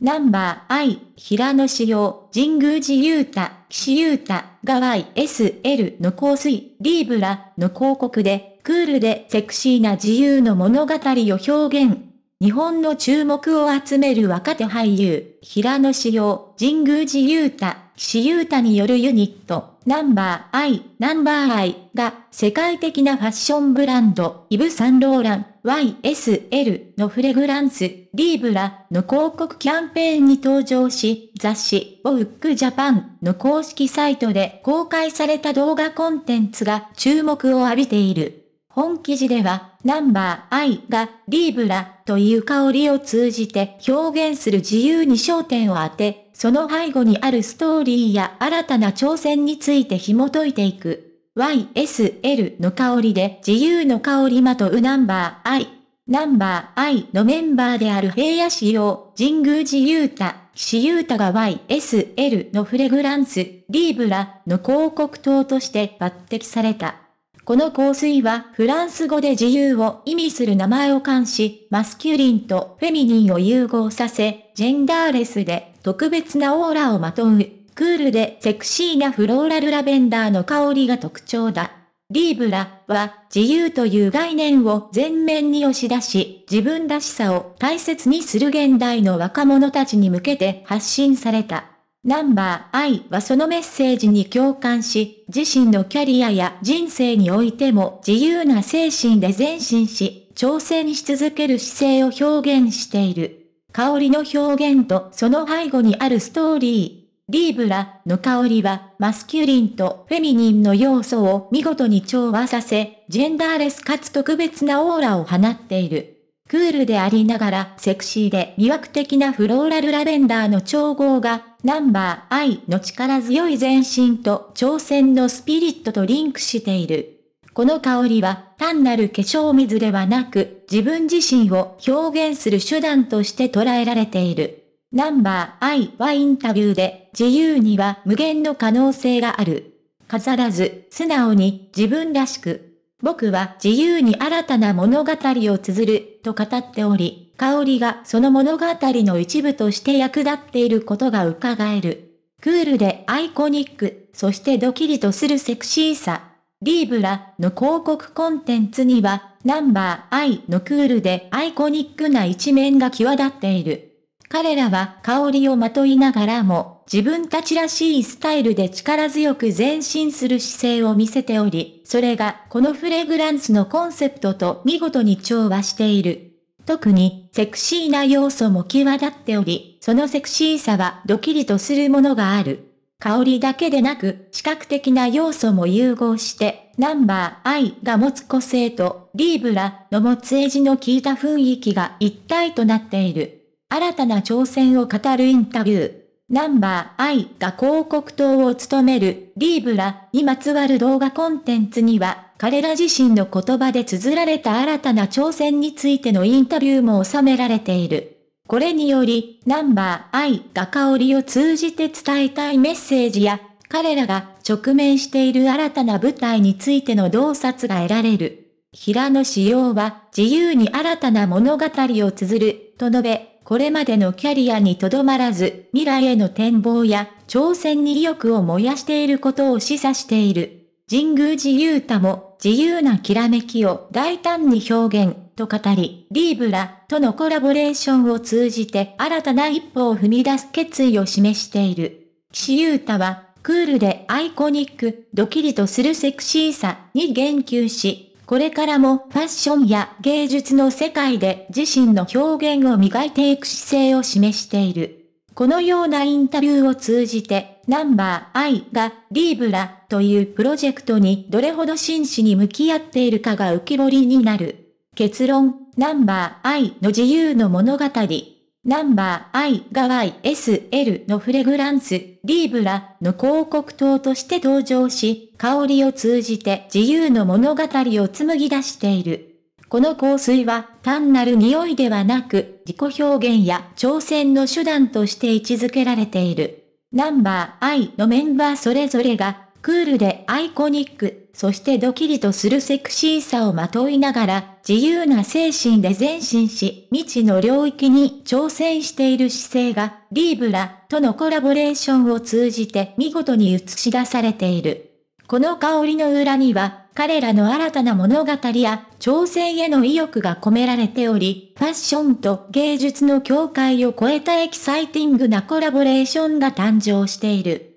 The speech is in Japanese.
ナンバー I、平野志陽、神宮寺雄太、岸優太が YSL の香水、リーブラの広告で、クールでセクシーな自由の物語を表現。日本の注目を集める若手俳優、平野志陽、神宮寺雄太、岸優太によるユニット。ナンバー I、ナンバー I が世界的なファッションブランド、イブ・サンローラン、YSL のフレグランス、リーブラの広告キャンペーンに登場し、雑誌、ボウックジャパンの公式サイトで公開された動画コンテンツが注目を浴びている。本記事では、ナンバー I がリーブラという香りを通じて表現する自由に焦点を当て、その背後にあるストーリーや新たな挑戦について紐解いていく。YSL の香りで自由の香りまとうナンバー I。ナンバー I のメンバーである平野市用、神宮寺雄太、岸優太が YSL のフレグランス、リーブラの広告塔として抜擢された。この香水はフランス語で自由を意味する名前を冠し、マスキュリンとフェミニンを融合させ、ジェンダーレスで特別なオーラをまとう、クールでセクシーなフローラルラベンダーの香りが特徴だ。リーブラは自由という概念を前面に押し出し、自分らしさを大切にする現代の若者たちに向けて発信された。ナンバーアイはそのメッセージに共感し、自身のキャリアや人生においても自由な精神で前進し、挑戦し続ける姿勢を表現している。香りの表現とその背後にあるストーリー。リーブラの香りはマスキュリンとフェミニンの要素を見事に調和させ、ジェンダーレスかつ特別なオーラを放っている。クールでありながらセクシーで魅惑的なフローラルラベンダーの調合が、ナンバー I の力強い前進と挑戦のスピリットとリンクしている。この香りは単なる化粧水ではなく、自分自身を表現する手段として捉えられている。ナンバー I はインタビューで、自由には無限の可能性がある。飾らず、素直に自分らしく。僕は自由に新たな物語を綴る、と語っており、香りがその物語の一部として役立っていることが伺える。クールでアイコニック、そしてドキリとするセクシーさ。リーブラの広告コンテンツには、ナンバー I のクールでアイコニックな一面が際立っている。彼らは香りをまといながらも、自分たちらしいスタイルで力強く前進する姿勢を見せており、それがこのフレグランスのコンセプトと見事に調和している。特にセクシーな要素も際立っており、そのセクシーさはドキリとするものがある。香りだけでなく、視覚的な要素も融合して、ナンバー I が持つ個性と、リーブラの持つエジの効いた雰囲気が一体となっている。新たな挑戦を語るインタビュー。ナンバー I が広告塔を務めるリーブラにまつわる動画コンテンツには、彼ら自身の言葉で綴られた新たな挑戦についてのインタビューも収められている。これにより、ナンバー I が香りを通じて伝えたいメッセージや、彼らが直面している新たな舞台についての洞察が得られる。平野仕様は、自由に新たな物語を綴る、と述べ、これまでのキャリアにとどまらず、未来への展望や、挑戦に意欲を燃やしていることを示唆している。神宮寺勇太も、自由なきらめきを大胆に表現、と語り、リーブラ、とのコラボレーションを通じて新たな一歩を踏み出す決意を示している。岸優太は、クールでアイコニック、ドキリとするセクシーさに言及し、これからもファッションや芸術の世界で自身の表現を磨いていく姿勢を示している。このようなインタビューを通じて、ナンバー I がリーブラというプロジェクトにどれほど真摯に向き合っているかが浮き彫りになる。結論、ナンバー I の自由の物語。ナンバー I が YSL のフレグランス、リーブラの広告塔として登場し、香りを通じて自由の物語を紡ぎ出している。この香水は単なる匂いではなく、自己表現や挑戦の手段として位置づけられている。ナンバー I のメンバーそれぞれがクールでアイコニック、そしてドキリとするセクシーさをまといながら、自由な精神で前進し、未知の領域に挑戦している姿勢が、リーブラとのコラボレーションを通じて見事に映し出されている。この香りの裏には、彼らの新たな物語や挑戦への意欲が込められており、ファッションと芸術の境界を超えたエキサイティングなコラボレーションが誕生している。